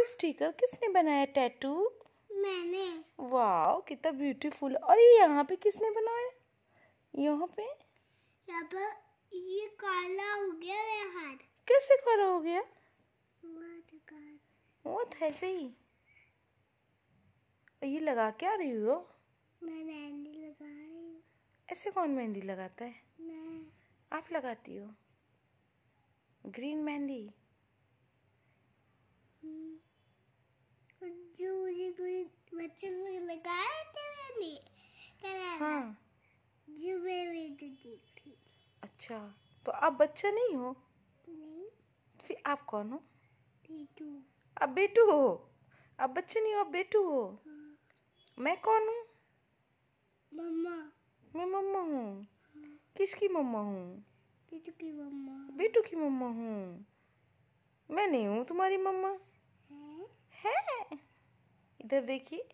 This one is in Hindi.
ये स्टिकर किसने बनाया टैटू मैंने वाह कितना ब्यूटीफुल और ये यहाँ पे किसने बनाया यहाँ पे यहाँ पर ये काला हो गया मेरा हाथ कैसे काला हो गया वो था ऐसे ही ये लगा क्या रही हो मैं मेहंदी लगा रही हूँ ऐसे कौन मेहंदी लगाता है मैं आप लगाती हो ग्रीन मेहंदी हाँ जो मैं वीडियो थी अच्छा तो आप बच्चा नहीं हो नहीं फिर आप कौन हो बेटू आप बेटू हो आप बच्चे नहीं हो आप बेटू हो हाँ। मैं कौन हूँ मम्मा मैं मम्मा हूँ हाँ। किसकी मम्मा हूँ बेटू की मम्मा बेटू की मम्मा हूँ मैं नहीं हूँ तुम्हारी मम्मा है, है? इधर देखिए